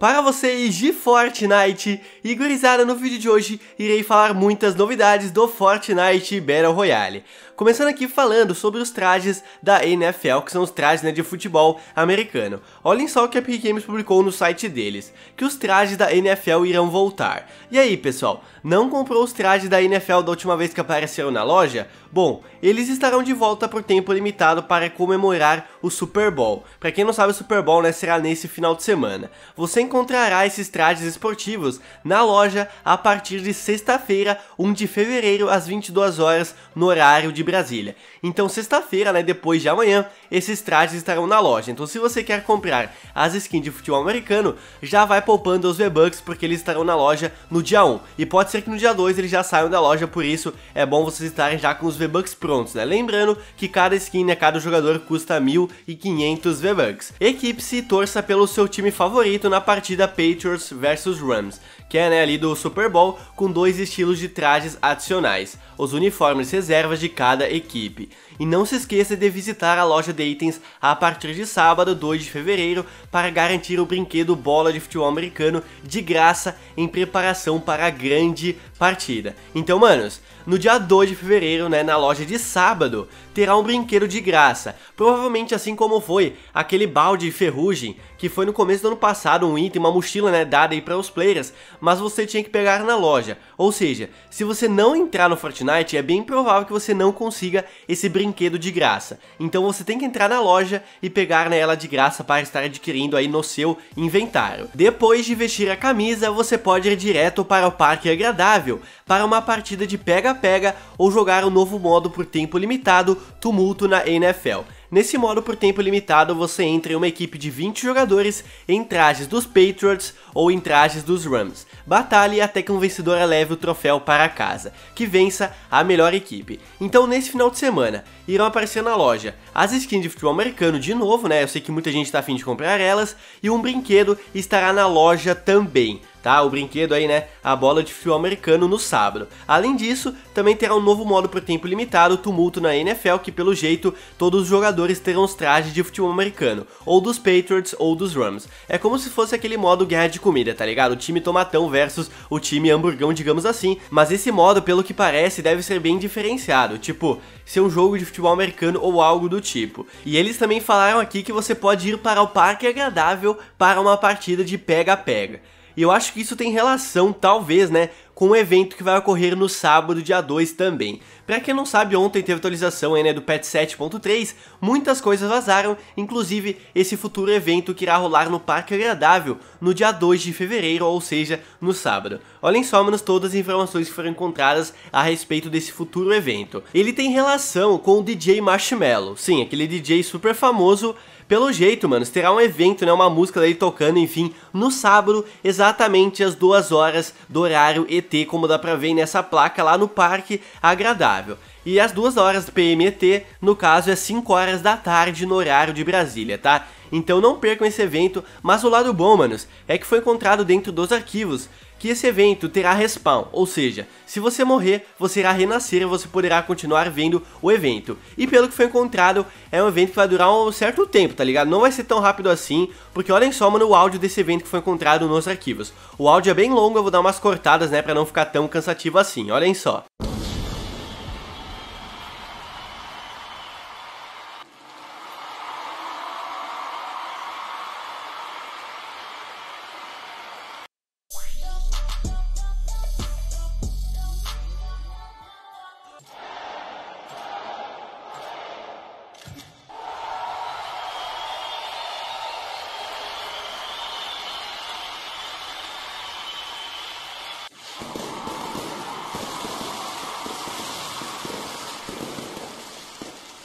para vocês de Fortnite. E gurizada, no vídeo de hoje irei falar muitas novidades do Fortnite Battle Royale. Começando aqui falando sobre os trajes da NFL, que são os trajes né, de futebol americano. Olhem só o que a Epic Games publicou no site deles, que os trajes da NFL irão voltar. E aí pessoal, não comprou os trajes da NFL da última vez que apareceram na loja? Bom, eles estarão de volta por tempo limitado para comemorar o Super Bowl. Para quem não sabe, o Super Bowl né, será nesse final de semana. Você encontrará esses trajes esportivos na loja a partir de sexta-feira, 1 de fevereiro, às 22 horas, no horário de Brasília. Então, sexta-feira, né, depois de amanhã, esses trajes estarão na loja. Então, se você quer comprar as skins de futebol americano, já vai poupando os V-Bucks, porque eles estarão na loja no dia 1. E pode ser que no dia 2 eles já saiam da loja, por isso é bom vocês estarem já com os V-Bucks prontos, né? Lembrando que cada skin, né, cada jogador custa 1.500 V-Bucks. Equipe-se e torça pelo seu time favorito na partida partida Patriots versus Rams, que é né, ali do Super Bowl com dois estilos de trajes adicionais, os uniformes reservas de cada equipe. E não se esqueça de visitar a loja de itens a partir de sábado, 2 de fevereiro, para garantir o brinquedo bola de futebol americano de graça em preparação para a grande partida. Então, manos, no dia 2 de fevereiro, né, na loja de sábado, terá um brinquedo de graça, provavelmente assim como foi aquele balde de ferrugem que foi no começo do ano passado um item item, uma mochila né, dada aí para os players, mas você tinha que pegar na loja. Ou seja, se você não entrar no Fortnite, é bem provável que você não consiga esse brinquedo de graça. Então você tem que entrar na loja e pegar nela né, ela de graça para estar adquirindo aí no seu inventário. Depois de vestir a camisa, você pode ir direto para o Parque Agradável, para uma partida de pega-pega ou jogar um novo modo por tempo limitado, Tumulto na NFL. Nesse modo por tempo limitado, você entra em uma equipe de 20 jogadores em trajes dos Patriots ou em trajes dos Rams. Batalhe até que um vencedor leve o troféu para casa, que vença a melhor equipe. Então nesse final de semana, irão aparecer na loja as skins de futebol americano de novo, né? Eu sei que muita gente está afim de comprar elas, e um brinquedo estará na loja também tá? O brinquedo aí, né? A bola de fio americano no sábado. Além disso, também terá um novo modo por tempo limitado, tumulto na NFL, que pelo jeito todos os jogadores terão os trajes de futebol americano, ou dos Patriots ou dos Rams. É como se fosse aquele modo guerra de comida, tá ligado? O time tomatão versus o time hamburgão, digamos assim. Mas esse modo, pelo que parece, deve ser bem diferenciado, tipo, ser um jogo de futebol americano ou algo do tipo. E eles também falaram aqui que você pode ir para o parque agradável para uma partida de pega-pega. E eu acho que isso tem relação, talvez, né, com o um evento que vai ocorrer no sábado, dia 2 também. Pra quem não sabe, ontem teve atualização né, do patch 7.3, muitas coisas vazaram, inclusive esse futuro evento que irá rolar no Parque Agradável no dia 2 de fevereiro, ou seja, no sábado. Olhem só, menos todas as informações que foram encontradas a respeito desse futuro evento. Ele tem relação com o DJ Marshmello, sim, aquele DJ super famoso pelo jeito, mano, terá um evento, né, uma música dele tocando, enfim, no sábado, exatamente às 2 horas do horário ET como dá pra ver nessa placa lá no Parque Agradável. E as duas horas do PMT, no caso, é 5 horas da tarde no horário de Brasília, tá? Então não percam esse evento, mas o lado bom, manos, é que foi encontrado dentro dos arquivos que esse evento terá respawn, ou seja, se você morrer, você irá renascer e você poderá continuar vendo o evento. E pelo que foi encontrado, é um evento que vai durar um certo tempo, tá ligado? Não vai ser tão rápido assim, porque olhem só, mano, o áudio desse evento que foi encontrado nos arquivos. O áudio é bem longo, eu vou dar umas cortadas, né, pra não ficar tão cansativo assim, olhem só.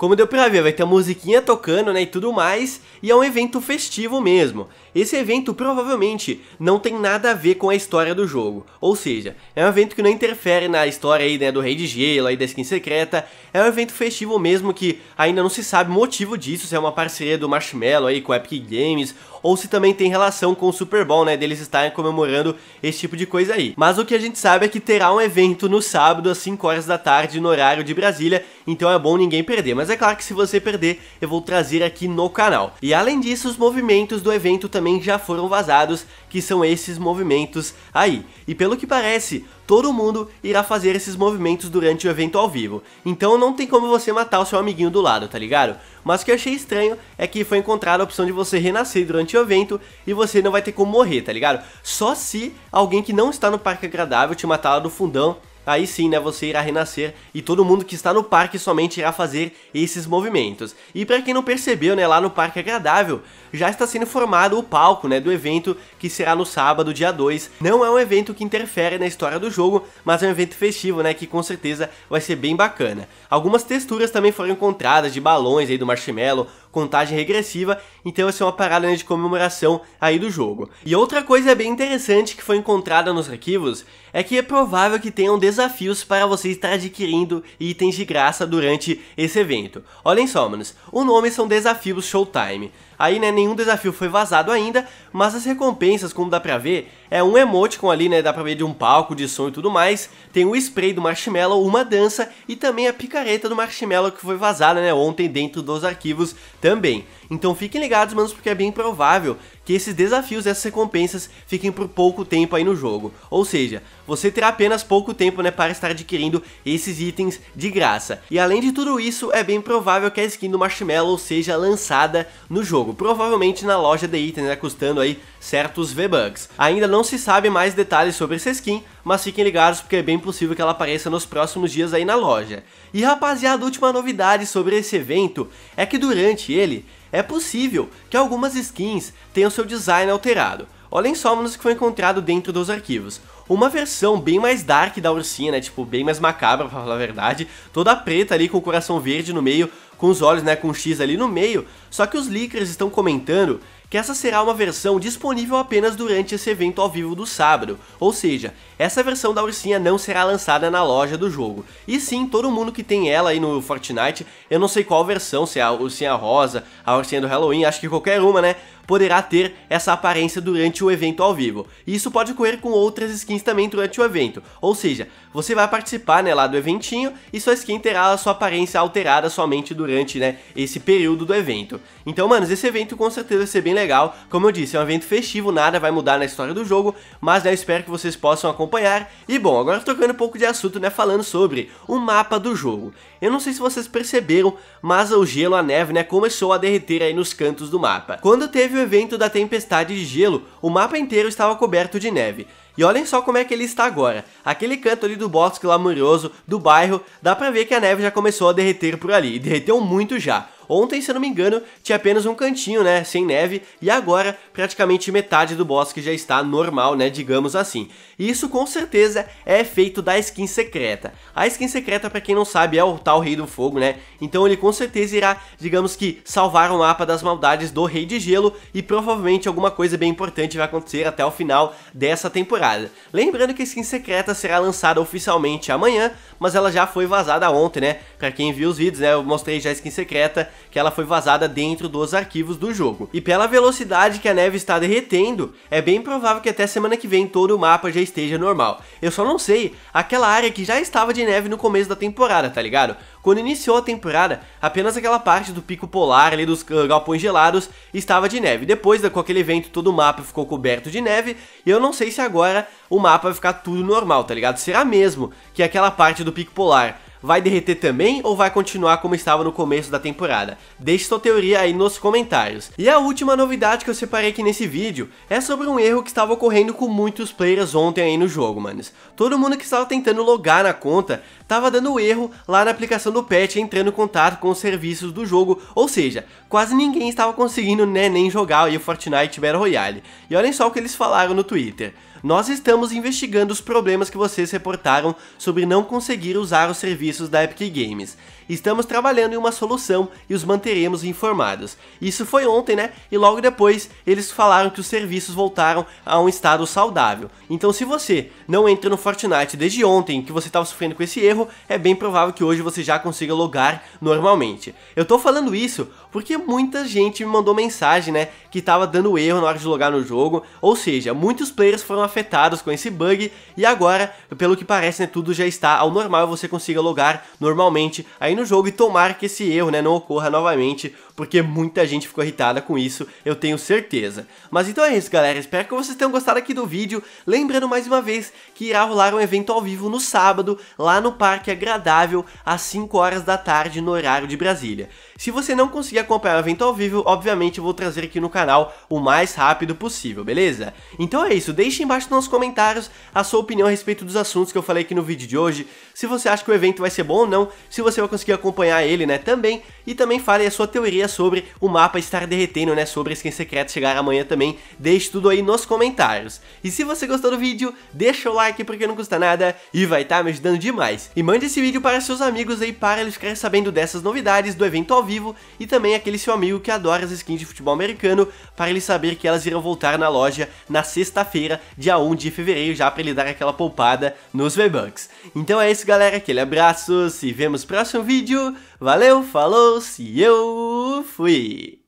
Como deu pra ver, vai ter a musiquinha tocando, né, e tudo mais, e é um evento festivo mesmo. Esse evento provavelmente não tem nada a ver com a história do jogo, ou seja, é um evento que não interfere na história aí, né, do Rei de Gelo, aí da skin secreta, é um evento festivo mesmo que ainda não se sabe o motivo disso, se é uma parceria do Marshmallow aí com a Epic Games, ou se também tem relação com o Super Bowl, né, deles estarem comemorando esse tipo de coisa aí. Mas o que a gente sabe é que terá um evento no sábado às 5 horas da tarde no horário de Brasília, então é bom ninguém perder. Mas é claro que se você perder, eu vou trazer aqui no canal. E além disso, os movimentos do evento também já foram vazados, que são esses movimentos aí. E pelo que parece, todo mundo irá fazer esses movimentos durante o evento ao vivo, então não tem como você matar o seu amiguinho do lado, tá ligado? Mas o que eu achei estranho é que foi encontrada a opção de você renascer durante o evento e você não vai ter como morrer, tá ligado? Só se alguém que não está no parque agradável te matar lá do fundão Aí sim, né, você irá renascer e todo mundo que está no parque somente irá fazer esses movimentos. E para quem não percebeu, né, lá no Parque Agradável, já está sendo formado o palco, né, do evento que será no sábado, dia 2. Não é um evento que interfere na história do jogo, mas é um evento festivo, né, que com certeza vai ser bem bacana. Algumas texturas também foram encontradas de balões aí do Marshmallow, contagem regressiva, então vai ser é uma parada né, de comemoração aí do jogo. E outra coisa bem interessante que foi encontrada nos arquivos é que é provável que tenham desafios para você estar adquirindo itens de graça durante esse evento. Olhem só, manos, o nome são desafios Showtime. Aí, né, nenhum desafio foi vazado ainda, mas as recompensas, como dá pra ver, é um emoticon ali, né, dá pra ver de um palco, de som e tudo mais, tem o spray do Marshmallow, uma dança e também a picareta do Marshmallow que foi vazada, né, ontem dentro dos arquivos também. Então fiquem ligados, manos, porque é bem provável que esses desafios, essas recompensas, fiquem por pouco tempo aí no jogo. Ou seja, você terá apenas pouco tempo né, para estar adquirindo esses itens de graça. E além de tudo isso, é bem provável que a skin do Marshmallow seja lançada no jogo, provavelmente na loja de itens, né, custando aí certos v bugs Ainda não se sabe mais detalhes sobre essa skin, mas fiquem ligados porque é bem possível que ela apareça nos próximos dias aí na loja. E rapaziada, a última novidade sobre esse evento é que durante ele é possível que algumas skins tenham seu design alterado. Olhem só o que foi encontrado dentro dos arquivos. Uma versão bem mais dark da ursinha, né? Tipo, bem mais macabra, pra falar a verdade. Toda preta ali com o coração verde no meio, com os olhos, né? Com um X ali no meio. Só que os leakers estão comentando que essa será uma versão disponível apenas durante esse evento ao vivo do sábado, ou seja, essa versão da ursinha não será lançada na loja do jogo. E sim, todo mundo que tem ela aí no Fortnite, eu não sei qual versão, se é a ursinha rosa, a ursinha do Halloween, acho que qualquer uma, né? poderá ter essa aparência durante o evento ao vivo. E isso pode ocorrer com outras skins também durante o evento, ou seja, você vai participar né, lá do eventinho e sua skin terá a sua aparência alterada somente durante né, esse período do evento. Então, manos, esse evento com certeza vai ser bem legal, como eu disse, é um evento festivo, nada vai mudar na história do jogo, mas né, eu espero que vocês possam acompanhar. E bom, agora trocando um pouco de assunto, né, falando sobre o mapa do jogo. Eu não sei se vocês perceberam, mas o gelo, a neve, né, começou a derreter aí nos cantos do mapa. Quando teve o evento da tempestade de gelo, o mapa inteiro estava coberto de neve. E olhem só como é que ele está agora. Aquele canto ali do bosque lamurioso, do bairro, dá pra ver que a neve já começou a derreter por ali, e derreteu muito já. Ontem, se eu não me engano, tinha apenas um cantinho, né, sem neve, e agora praticamente metade do bosque já está normal, né, digamos assim. E isso com certeza é feito da skin secreta. A skin secreta, para quem não sabe, é o tal Rei do Fogo, né? Então ele com certeza irá, digamos que, salvar o mapa das maldades do Rei de Gelo e provavelmente alguma coisa bem importante vai acontecer até o final dessa temporada. Lembrando que a skin secreta será lançada oficialmente amanhã, mas ela já foi vazada ontem, né? Pra quem viu os vídeos, né? Eu mostrei já a skin secreta que ela foi vazada dentro dos arquivos do jogo. E pela velocidade que a neve está derretendo, é bem provável que até semana que vem todo o mapa já esteja normal. Eu só não sei aquela área que já estava de neve no começo da temporada, tá ligado? Quando iniciou a temporada, apenas aquela parte do pico polar ali dos ah, galpões gelados estava de neve. Depois com aquele evento, todo o mapa ficou coberto de neve. E eu não sei se agora o mapa vai ficar tudo normal, tá ligado? Será mesmo que aquela parte do pico polar Vai derreter também ou vai continuar como estava no começo da temporada? Deixe sua teoria aí nos comentários. E a última novidade que eu separei aqui nesse vídeo é sobre um erro que estava ocorrendo com muitos players ontem aí no jogo, manos. Todo mundo que estava tentando logar na conta tava dando erro lá na aplicação do patch entrando em contato com os serviços do jogo, ou seja, quase ninguém estava conseguindo né, nem jogar o Fortnite Battle Royale. E olhem só o que eles falaram no Twitter. Nós estamos investigando os problemas que vocês reportaram sobre não conseguir usar os serviços da Epic Games. Estamos trabalhando em uma solução e os manteremos informados. Isso foi ontem, né? E logo depois eles falaram que os serviços voltaram a um estado saudável. Então se você não entra no Fortnite desde ontem que você estava sofrendo com esse erro, é bem provável que hoje você já consiga logar normalmente. Eu tô falando isso porque muita gente me mandou mensagem, né, que tava dando erro na hora de logar no jogo, ou seja, muitos players foram afetados com esse bug e agora, pelo que parece, né, tudo já está ao normal e você consiga logar normalmente aí no jogo e tomar que esse erro, né, não ocorra novamente, porque muita gente ficou irritada com isso, eu tenho certeza. Mas então é isso, galera, espero que vocês tenham gostado aqui do vídeo, lembrando mais uma vez que irá rolar um evento ao vivo no sábado, lá no parque parque agradável às 5 horas da tarde no horário de Brasília. Se você não conseguir acompanhar o evento ao vivo, obviamente eu vou trazer aqui no canal o mais rápido possível, beleza? Então é isso, deixe embaixo nos comentários a sua opinião a respeito dos assuntos que eu falei aqui no vídeo de hoje, se você acha que o evento vai ser bom ou não, se você vai conseguir acompanhar ele, né, também, e também fale a sua teoria sobre o mapa estar derretendo, né, sobre Skin secreta chegar amanhã também, deixe tudo aí nos comentários. E se você gostou do vídeo, deixa o like porque não custa nada e vai estar tá me ajudando demais. E mande esse vídeo para seus amigos aí para eles ficarem sabendo dessas novidades do evento ao vivo e também aquele seu amigo que adora as skins de futebol americano para ele saber que elas irão voltar na loja na sexta-feira, dia 1 de fevereiro, já para ele dar aquela poupada nos V-Bucks. Então é isso galera, aquele abraço, se vemos no próximo vídeo, valeu, falou, se eu fui!